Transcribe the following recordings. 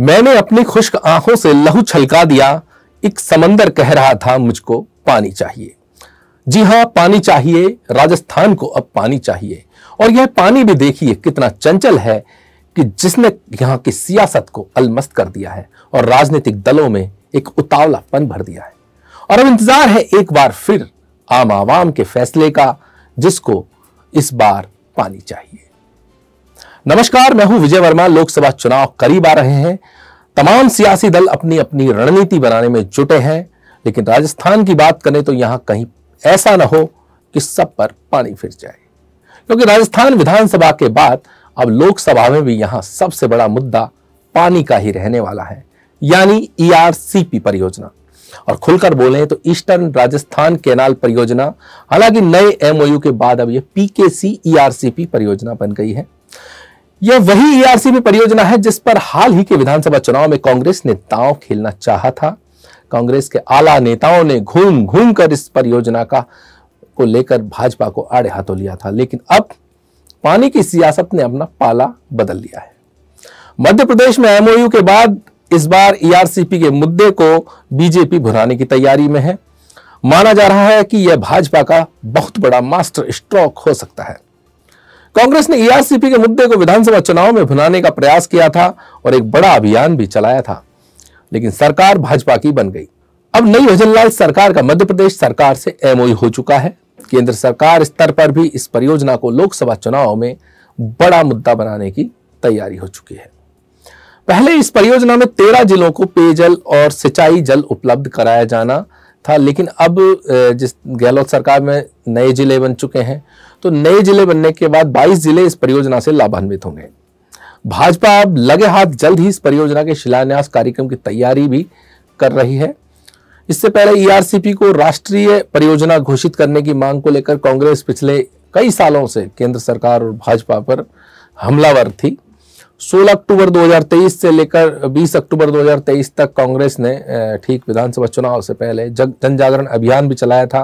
मैंने अपनी खुश्क आंखों से लहू छलका दिया एक समंदर कह रहा था मुझको पानी चाहिए जी हां पानी चाहिए राजस्थान को अब पानी चाहिए और यह पानी भी देखिए कितना चंचल है कि जिसने यहाँ की सियासत को अलमस्त कर दिया है और राजनीतिक दलों में एक उतावलापन भर दिया है और अब इंतजार है एक बार फिर आम आवाम के फैसले का जिसको इस बार पानी चाहिए नमस्कार मैं हूं विजय वर्मा लोकसभा चुनाव करीब आ रहे हैं तमाम सियासी दल अपनी अपनी रणनीति बनाने में जुटे हैं लेकिन राजस्थान की बात करें तो यहां कहीं ऐसा ना हो कि सब पर पानी फिर जाए क्योंकि राजस्थान विधानसभा के बाद अब लोकसभा में भी यहां सबसे बड़ा मुद्दा पानी का ही रहने वाला है यानी ईआरसीपी e परियोजना और खुलकर बोले तो ईस्टर्न राजस्थान कैनाल परियोजना हालांकि नए एमओयू के बाद अब यह पीकेसी ईआरसीपी परियोजना बन गई है यह वही ईआरसीबी e परियोजना है जिस पर हाल ही के विधानसभा चुनाव में कांग्रेस ने दांव खेलना चाहा था कांग्रेस के आला नेताओं ने घूम घूम कर इस परियोजना का को लेकर भाजपा को आड़े हाथों लिया था लेकिन अब पानी की सियासत ने अपना पाला बदल लिया है मध्य प्रदेश में एमओयू के बाद इस बार ईआरसीपी e के मुद्दे को बीजेपी भुनाने की तैयारी में है माना जा रहा है कि यह भाजपा का बहुत बड़ा मास्टर स्ट्रोक हो सकता है कांग्रेस ने ईआरसीपी के मुद्दे को विधानसभा चुनाव में भुनाने का प्रयास किया था और एक बड़ा अभियान भी चलाया था लेकिन सरकार भाजपा की बन गई अब नई भजनलाल सरकार का मध्य प्रदेश सरकार से एमओ e हो चुका है केंद्र सरकार स्तर पर भी इस परियोजना को लोकसभा चुनाव में बड़ा मुद्दा बनाने की तैयारी हो चुकी है पहले इस परियोजना में तेरह जिलों को पेयजल और सिंचाई जल उपलब्ध कराया जाना था लेकिन अब जिस गहलोत सरकार में नए जिले बन चुके हैं तो नए जिले बनने के बाद 22 जिले इस परियोजना से लाभान्वित होंगे भाजपा अब लगे हाथ जल्द ही इस परियोजना के शिलान्यास कार्यक्रम की तैयारी भी कर रही है इससे पहले ईआरसीपी e को राष्ट्रीय परियोजना घोषित करने की मांग को लेकर कांग्रेस पिछले कई सालों से केंद्र सरकार और भाजपा पर हमलावर थी 16 अक्टूबर 2023 से लेकर 20 अक्टूबर 2023 तक कांग्रेस ने ठीक विधानसभा चुनाव से पहले जन जागरण अभियान भी चलाया था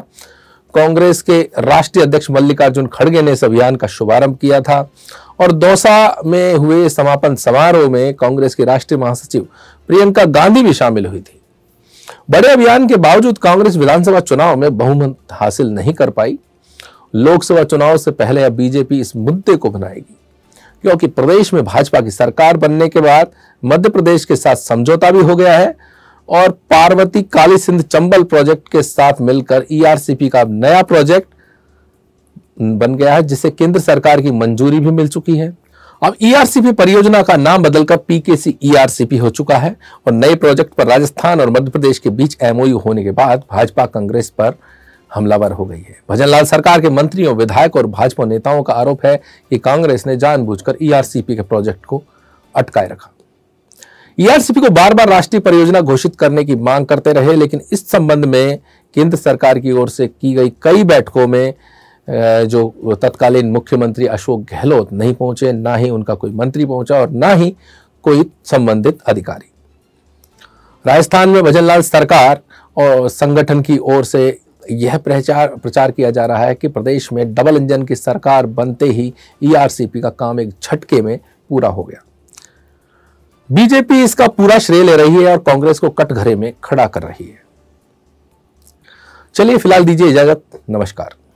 कांग्रेस के राष्ट्रीय अध्यक्ष मल्लिकार्जुन खड़गे ने इस अभियान का शुभारंभ किया था और दौसा में हुए समापन समारोह में कांग्रेस की राष्ट्रीय महासचिव प्रियंका गांधी भी शामिल हुई थी बड़े अभियान के बावजूद कांग्रेस विधानसभा चुनाव में बहुमत हासिल नहीं कर पाई लोकसभा चुनाव से पहले अब बीजेपी इस मुद्दे को बनाएगी क्योंकि प्रदेश में भाजपा की सरकार बनने के बाद मध्य प्रदेश के साथ समझौता भी हो गया है और पार्वती काली सिंध चंबल प्रोजेक्ट के साथ मिलकर ईआरसीपी e का नया प्रोजेक्ट बन गया है जिसे केंद्र सरकार की मंजूरी भी मिल चुकी है अब ईआरसीपी e परियोजना का नाम बदलकर पीकेसी ईआरसीपी e हो चुका है और नए प्रोजेक्ट पर राजस्थान और मध्य प्रदेश के बीच एमओयू होने के बाद भाजपा कांग्रेस पर हमलावर हो गई है भजनलाल सरकार के मंत्रियों विधायक और भाजपा नेताओं का आरोप है कि कांग्रेस ने जानबूझकर ईआरसीपी e के प्रोजेक्ट को अटकाए रखा ईआरसीपी e को बार बार राष्ट्रीय परियोजना घोषित करने की मांग करते रहे लेकिन इस संबंध में केंद्र सरकार की ओर से की गई कई बैठकों में जो तत्कालीन मुख्यमंत्री अशोक गहलोत नहीं पहुंचे ना ही उनका कोई मंत्री पहुंचा और ना ही कोई संबंधित अधिकारी राजस्थान में भजनलाल सरकार और संगठन की ओर से यह प्रचार प्रचार किया जा रहा है कि प्रदेश में डबल इंजन की सरकार बनते ही ईआरसीपी e का काम एक झटके में पूरा हो गया बीजेपी इसका पूरा श्रेय ले रही है और कांग्रेस को कटघरे में खड़ा कर रही है चलिए फिलहाल दीजिए इजाजत नमस्कार